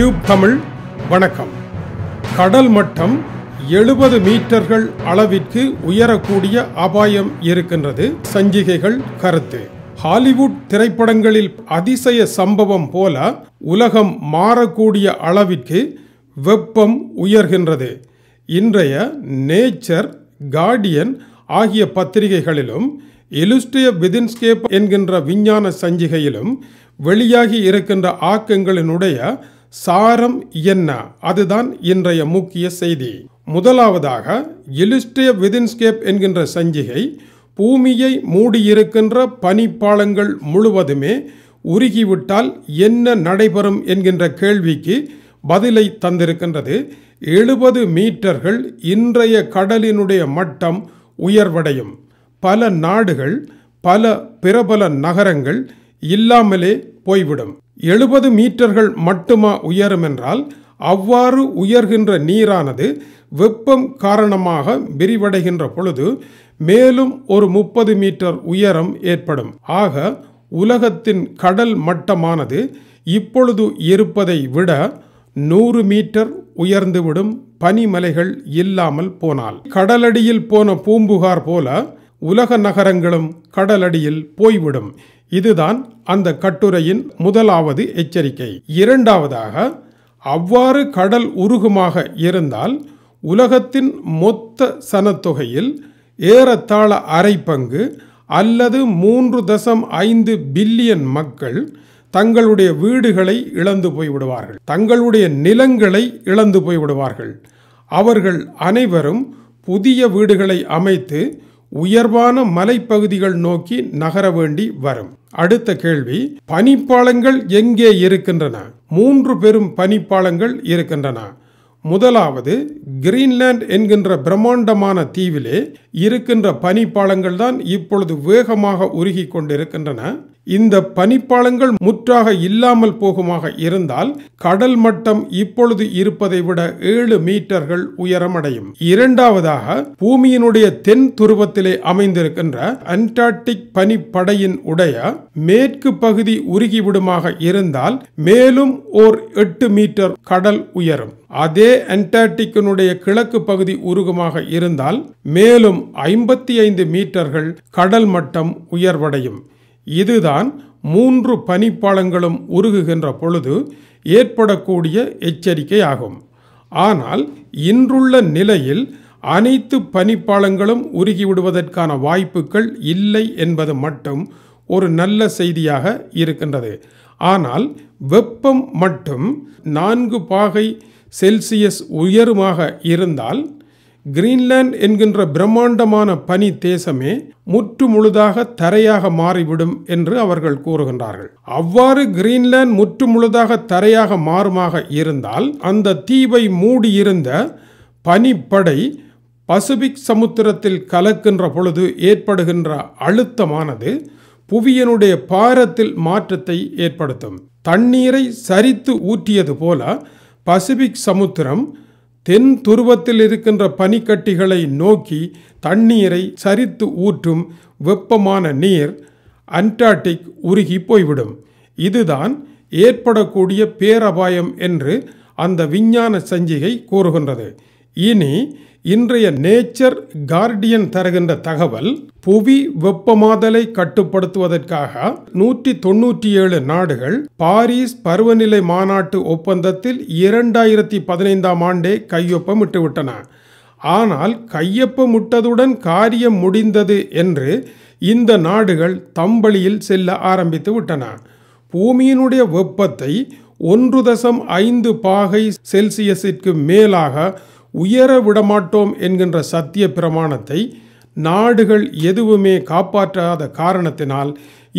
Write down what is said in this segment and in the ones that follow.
cube Tamil வணக்கம் கடல் மட்டம் எழுபது மீட்டர்கள் அளவிற்கு உயரக்கூடிய அபாயம் இருக்கின்றது சஞ்சிகைகள் கருத்து ஹாலிவுட் திரைப்படங்களில் அதிசய சம்பவம் போல உலகம் மாறக்கூடிய அளவிற்கு வெப்பம் உயர்கின்றது இன்றைய நேச்சர் கார்டியன் ஆகிய பத்திரிகைகளிலும் எலுஸ்டிய விதின்ஸ்கேப் என்கின்ற விஞ்ஞான சஞ்சிகையிலும் வெளியாகி இருக்கின்ற ஆக்கங்களினுடைய சாரம் என்ன அதுதான் இன்றைய முக்கிய செய்தி முதலாவதாக இலிஸ்டிய விதின்ஸ்கேப் என்கின்ற சஞ்சிகை பூமியை மூடியிருக்கின்ற பனிப்பாளங்கள் முழுவதுமே உருகிவிட்டால் என்ன நடைபெறும் என்கின்ற கேள்விக்கு பதிலை தந்திருக்கின்றது எழுபது மீட்டர்கள் இன்றைய கடலினுடைய மட்டம் உயர்வடையும் பல நாடுகள் பல பிரபல நகரங்கள் இல்லாமலே போய்விடும் எழுபது மீட்டர்கள் மட்டுமா உயரும் என்றால் அவ்வாறு உயர்கின்ற நீரானது வெப்பம் காரணமாக விரிவடைகின்ற பொழுது மேலும் ஒரு முப்பது மீட்டர் உயரம் ஏற்படும் ஆக உலகத்தின் கடல் மட்டமானது இப்பொழுது இருப்பதை விட நூறு மீட்டர் உயர்ந்துவிடும் பனிமலைகள் இல்லாமல் போனால் கடலடியில் போன பூம்புகார் போல உலக நகரங்களும் கடலடியில் போய்விடும் இதுதான் அந்த கட்டுரையின் முதலாவது எச்சரிக்கை இரண்டாவதாக அவ்வாறு கடல் உருகுமாக இருந்தால் உலகத்தின் மொத்த சனத்தொகையில் ஏறத்தாழ அரை பங்கு அல்லது மூன்று தசம் ஐந்து பில்லியன் மக்கள் தங்களுடைய வீடுகளை இழந்து போய்விடுவார்கள் தங்களுடைய நிலங்களை இழந்து போய்விடுவார்கள் அவர்கள் அனைவரும் புதிய வீடுகளை அமைத்து உயர்வான மலைப்பகுதிகள் நோக்கி நகர வேண்டி வரும் அடுத்த கேள்வி பனிப்பாலங்கள் எங்கே இருக்கின்றன மூன்று பெரும் பனிப்பாலங்கள் இருக்கின்றன முதலாவது கிரீன்லேண்ட் என்கின்ற பிரம்மாண்டமான தீவிலே இருக்கின்ற பனிப்பாலங்கள் தான் இப்பொழுது வேகமாக உருகி கொண்டிருக்கின்றன இந்த பனிப்பாலங்கள் முற்றாக இல்லாமல் போகுமாக இருந்தால் கடல் மட்டம் இப்பொழுது இருப்பதை விட ஏழு மீட்டர்கள் உயரமடையும் இரண்டாவதாக பூமியினுடைய தென் துருவத்திலே அமைந்திருக்கின்ற அண்டார்டிக் பனிப்படையின் உடைய மேற்கு பகுதி உருகிவிடுமாக இருந்தால் மேலும் ஓர் எட்டு மீட்டர் கடல் உயரும் அதே அண்டார்டிக்கனுடைய கிழக்கு பகுதி உருகமாக இருந்தால் மேலும் ஐம்பத்தி ஐந்து மீட்டர்கள் கடல் மட்டம் உயர்வடையும் இதுதான் மூன்று பனிப்பாளங்களும் உருகுகின்ற பொழுது ஏற்படக்கூடிய எச்சரிக்கை ஆகும் ஆனால் இன்றுள்ள நிலையில் அனைத்து பனிப்பாளங்களும் உருகிவிடுவதற்கான வாய்ப்புகள் இல்லை என்பது மட்டும் ஒரு நல்ல செய்தியாக இருக்கின்றது ஆனால் வெப்பம் மட்டும் நான்கு பாகை செல்சியஸ் உயருமாக இருந்தால் கிரீன்லாந்து என்கின்ற பிரம்மாண்டமான பனி தேசமே முற்று முழுதாக தரையாக மாறிவிடும் என்று அவர்கள் கூறுகின்றார்கள் அவ்வாறு கிரீன்லாந்து முற்று முழுதாக தரையாக மாறுமாக இருந்தால் அந்த தீவை மூடியிருந்த பனிப்படை பசிபிக் சமுத்திரத்தில் கலக்கின்ற பொழுது ஏற்படுகின்ற அழுத்தமானது புவியனுடைய பாரத்தில் மாற்றத்தை ஏற்படுத்தும் தண்ணீரை சரித்து ஊற்றியது போல பசிபிக் சமுத்திரம் தென் துருவத்தில் இருக்கின்ற பனிக்கட்டிகளை நோக்கி தண்ணீரை சரித்து ஊற்றும் வெப்பமான நீர் அண்டார்டிக் உருகி போய்விடும் இதுதான் ஏற்படக்கூடிய பேரபாயம் என்று அந்த விஞ்ஞான சஞ்சிகை கூறுகின்றது இனி இன்றைய நேச்சர் கார்டியன் தருகின்ற தகவல் புவி வெப்பமாதலை கட்டுப்படுத்துவதற்காக நூற்றி தொன்னூற்றி ஏழு நாடுகள் பாரிஸ் பருவநிலை மாநாட்டு ஒப்பந்தத்தில் இரண்டாயிரத்தி பதினைந்தாம் ஆண்டே கையொப்பமிட்டுவிட்டன ஆனால் கையொப்பமிட்டதுடன் காரியம் முடிந்தது என்று இந்த நாடுகள் தம்பளியில் செல்ல ஆரம்பித்து விட்டன பூமியினுடைய வெப்பத்தை ஒன்று தசம் ஐந்து பாகை செல்சியஸிற்கு மேலாக உயர விடமாட்டோம் என்கின்ற சத்திய பிரமாணத்தை நாடுகள் எதுவுமே காப்பாற்றாத காரணத்தினால்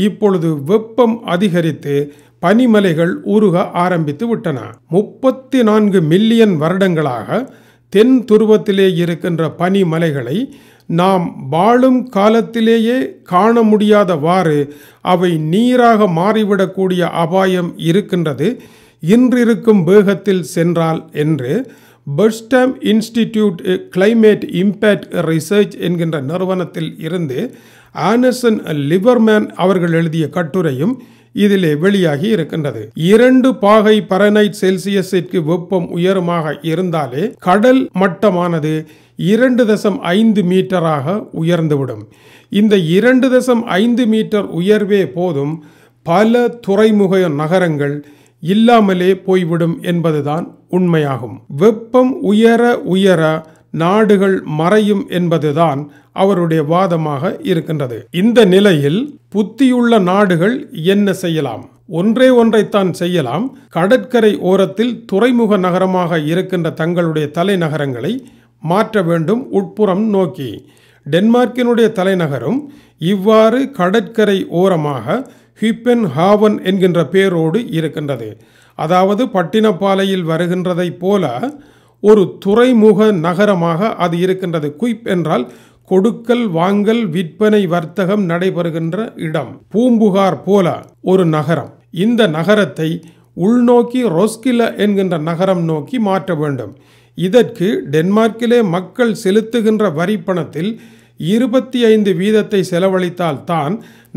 இப்பொழுது வெப்பம் அதிகரித்து பனிமலைகள் உருக ஆரம்பித்து விட்டன முப்பத்தி நான்கு மில்லியன் வருடங்களாக தென் துருவத்திலே இருக்கின்ற பனிமலைகளை நாம் வாழும் காலத்திலேயே காண முடியாதவாறு அவை நீராக மாறிவிடக்கூடிய அபாயம் இருக்கின்றது இன்றிருக்கும் வேகத்தில் சென்றால் என்று Potsdam institute climate impact research என்கின்ற நிறுவனத்தில் இருந்து ஆனசன் லிவர்மேன் அவர்கள் எழுதிய கட்டுரையும் இதிலே வெளியாகி இருக்கின்றது இரண்டு பாகை பரனைட் செல்சியஸிற்கு வெப்பம் உயரமாக இருந்தாலே கடல் மட்டமானது இரண்டு தசம் ஐந்து மீட்டராக உயர்ந்துவிடும் இந்த இரண்டு தசம் ஐந்து மீட்டர் உயர்வே போதும் பல துறைமுக நகரங்கள் இல்லாமலே போய்விடும் என்பதுதான் உண்மையாகும் வெப்பம் உயர உயர நாடுகள் மறையும் என்பதுதான் அவருடைய வாதமாக இருக்கின்றது இந்த நிலையில் புத்தியுள்ள நாடுகள் என்ன செய்யலாம் ஒன்றே ஒன்றைத்தான் செய்யலாம் கடற்கரை ஓரத்தில் துறைமுக நகரமாக இருக்கின்ற தங்களுடைய தலைநகரங்களை மாற்ற வேண்டும் உட்புறம் நோக்கி டென்மார்க்கினுடைய தலைநகரும் இவ்வாறு கடற்கரை ஓரமாக ஹிப்பென் ஹாவன் என்கின்ற பேரோடு இருக்கின்றது அதாவது பட்டினப்பாலையில் வருகின்றதைப் போல ஒரு துறைமுக நகரமாக அது இருக்கின்றது குயிப் என்றால் கொடுக்கல் வாங்கல் விற்பனை வர்த்தகம் நடைபெறுகின்ற இடம் பூம்புகார் போல ஒரு நகரம் இந்த நகரத்தை உள்நோக்கி ரொஸ்கில என்கின்ற நகரம் நோக்கி மாற்ற வேண்டும் இதற்கு டென்மார்க்கிலே மக்கள் செலுத்துகின்ற வரிப்பணத்தில் இருபத்தி ஐந்து வீதத்தை செலவழித்தால்தான்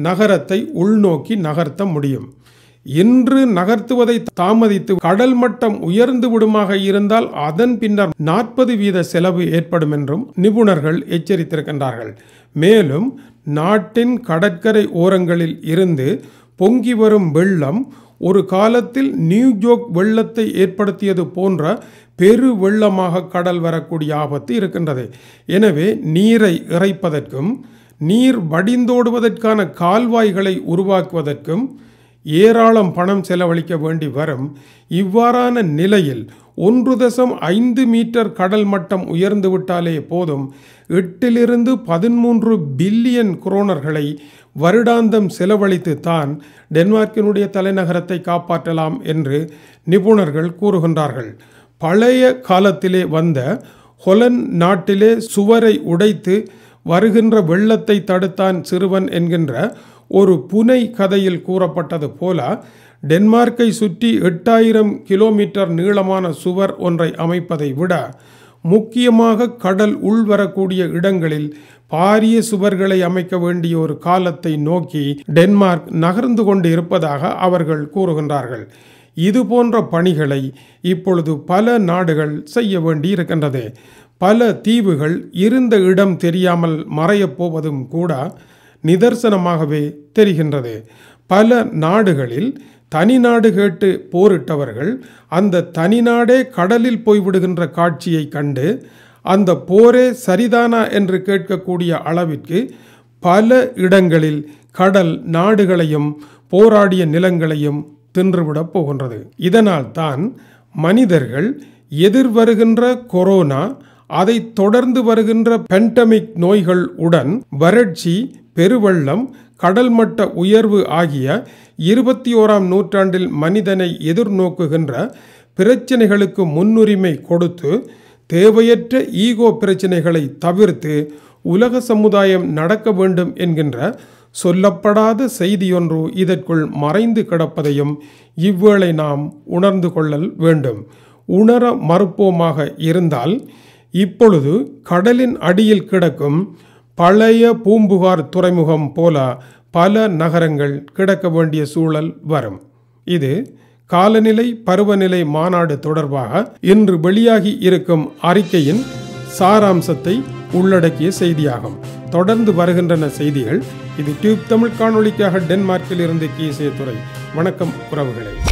நகரத்தை உள்நோக்கி நகர்த்த முடியும் இன்று நகர்த்துவதை தாமதித்து கடல் மட்டம் உயர்ந்து விடுமாக இருந்தால் அதன் பின்னர் நாற்பது வீத செலவு ஏற்படும் என்றும் நிபுணர்கள் எச்சரித்திருக்கின்றார்கள் மேலும் நாட்டின் கடற்கரை ஓரங்களில் இருந்து பொங்கி வரும் வெள்ளம் ஒரு காலத்தில் நியூயோக் வெள்ளத்தை ஏற்படுத்தியது போன்ற பெரு வெள்ளமாக கடல் வரக்கூடிய ஆபத்து இருக்கின்றது எனவே நீரை இறைப்பதற்கும் நீர் வடிந்தோடுவதற்கான கால்வாய்களை உருவாக்குவதற்கும் ஏராளம் பணம் செலவழிக்க வேண்டி வரும் இவ்வாறான நிலையில் ஒன்று தசம் ஐந்து மீட்டர் கடல் மட்டம் உயர்ந்துவிட்டாலே போதும் எட்டிலிருந்து பதிமூன்று பில்லியன் குரோனர்களை வருடாந்தம் செலவழித்து தான் டென்மார்க்கினுடைய தலைநகரத்தை காப்பாற்றலாம் என்று நிபுணர்கள் கூறுகின்றார்கள் பழைய காலத்திலே வந்த ஹொலன் நாட்டிலே சுவரை உடைத்து வருகின்ற வெள்ளத்தை தடுத்தான் சிறுவன் என்கின்ற ஒரு புனை கதையில் கூறப்பட்டது போல டென்மார்க்கை சுற்றி எட்டாயிரம் கிலோமீட்டர் நீளமான சுவர் ஒன்றை அமைப்பதை விட முக்கியமாக கடல் உள்வரக்கூடிய இடங்களில் பாரிய சுவர்களை அமைக்க வேண்டிய ஒரு காலத்தை நோக்கி டென்மார்க் நகர்ந்து கொண்டு இருப்பதாக அவர்கள் கூறுகின்றார்கள் இது போன்ற பணிகளை இப்பொழுது பல நாடுகள் செய்ய வேண்டியிருக்கின்றது பல தீவுகள் இருந்த இடம் தெரியாமல் மறையப் போவதும் கூட நிதர்சனமாகவே தெரிகின்றது பல நாடுகளில் தனி நாடு கேட்டு போரிட்டவர்கள் அந்த தனிநாடே கடலில் போய்விடுகின்ற காட்சியை கண்டு அந்த போரே சரிதானா என்று கேட்கக்கூடிய அளவிற்கு பல இடங்களில் கடல் நாடுகளையும் போராடிய நிலங்களையும் தின்றுவிடப் போகின்றது இதனால் தான் மனிதர்கள் எதிர்வருகின்ற கொரோனா அதை தொடர்ந்து வருகின்ற பெண்டமிக் நோய்கள் உடன் வறட்சி பெருவெள்ளம் கடல் மட்ட உயர்வு ஆகிய இருபத்தி ஓராம் நூற்றாண்டில் மனிதனை எதிர்நோக்குகின்ற பிரச்சினைகளுக்கு முன்னுரிமை கொடுத்து தேவையற்ற ஈகோ பிரச்சினைகளை தவிர்த்து உலக சமுதாயம் நடக்க வேண்டும் என்கின்ற சொல்லப்படாத செய்தியொன்று இதற்குள் மறைந்து கிடப்பதையும் இவ்வேளை நாம் உணர்ந்து கொள்ளல் வேண்டும் உணர மறுப்போமாக இருந்தால் இப்பொழுது கடலின் அடியில் கிடக்கும் பழைய பூம்புகார் துறைமுகம் போல பல நகரங்கள் கிடக்க வேண்டிய சூழல் வரும் இது காலநிலை பருவநிலை மாநாடு தொடர்பாக இன்று வெளியாகி இருக்கும் அறிக்கையின் சாராம்சத்தை உள்ளடக்கிய செய்தியாகும் தொடர்ந்து வருகின்றன செய்திகள் இது டியூப் தமிழ் காணொலிக்காக டென்மார்க்கில் இருந்து கீசே துறை வணக்கம் உறவுகளை